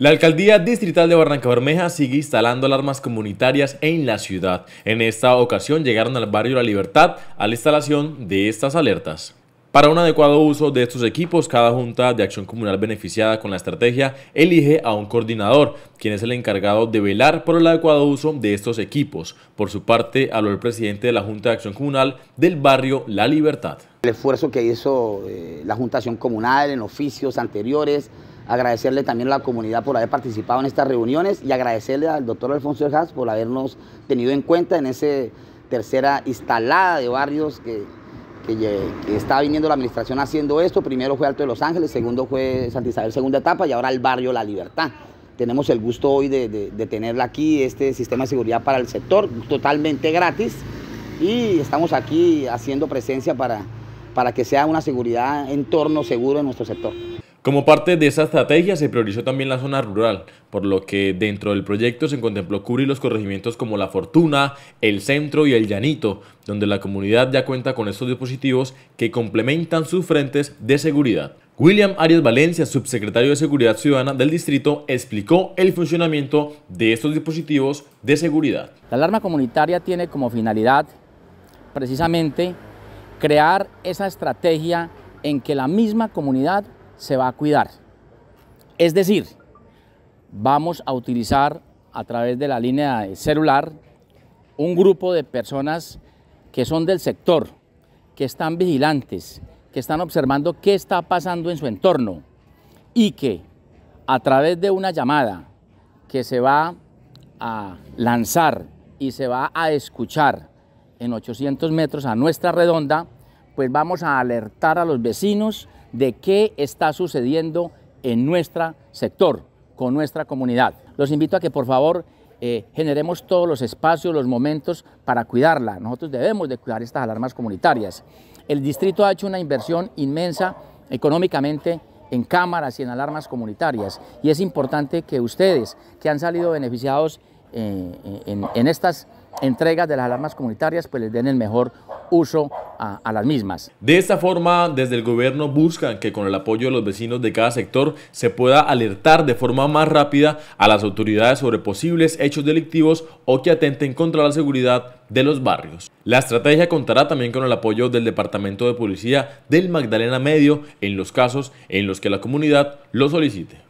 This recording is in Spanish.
La alcaldía distrital de Barranca Bermeja sigue instalando alarmas comunitarias en la ciudad. En esta ocasión llegaron al barrio La Libertad a la instalación de estas alertas. Para un adecuado uso de estos equipos, cada junta de acción comunal beneficiada con la estrategia elige a un coordinador, quien es el encargado de velar por el adecuado uso de estos equipos. Por su parte, habló el presidente de la Junta de Acción Comunal del barrio La Libertad. El esfuerzo que hizo eh, la Junta de Acción Comunal en oficios anteriores, agradecerle también a la comunidad por haber participado en estas reuniones y agradecerle al doctor Alfonso Erjas por habernos tenido en cuenta en esa tercera instalada de barrios que, que, está viniendo la administración haciendo esto. Primero fue Alto de Los Ángeles, segundo fue Santa Isabel, segunda etapa, y ahora el barrio La Libertad. Tenemos el gusto hoy de, de, tenerla aquí, este sistema de seguridad para el sector, totalmente gratis, y estamos aquí haciendo presencia para, para que sea una seguridad, entorno seguro en nuestro sector. Como parte de esa estrategia se priorizó también la zona rural, por lo que dentro del proyecto se contempló cubrir los corregimientos como La Fortuna, El Centro y El Llanito, donde la comunidad ya cuenta con estos dispositivos que complementan sus frentes de seguridad. William Arias Valencia, subsecretario de Seguridad Ciudadana del distrito, explicó el funcionamiento de estos dispositivos de seguridad. La alarma comunitaria tiene como finalidad precisamente crear esa estrategia en que la misma comunidad se va a cuidar. Es decir, vamos a utilizar a través de la línea celular un grupo de personas que son del sector, que están vigilantes, que están observando qué está pasando en su entorno y que a través de una llamada que se va a lanzar y se va a escuchar en 800 metros a nuestra redonda, pues vamos a alertar a los vecinos de qué está sucediendo en nuestro sector, con nuestra comunidad. Los invito a que por favor eh, generemos todos los espacios, los momentos para cuidarla. Nosotros debemos de cuidar estas alarmas comunitarias. El distrito ha hecho una inversión inmensa económicamente en cámaras y en alarmas comunitarias y es importante que ustedes que han salido beneficiados eh, en, en, estas entregas de las alarmas comunitarias pues les den el mejor uso a, las mismas. De esta forma, desde el gobierno buscan que con el apoyo de los vecinos de cada sector se pueda alertar de forma más rápida a las autoridades sobre posibles hechos delictivos o que atenten contra la seguridad de los barrios. La estrategia contará también con el apoyo del Departamento de Policía del Magdalena Medio en los casos en los que la comunidad lo solicite.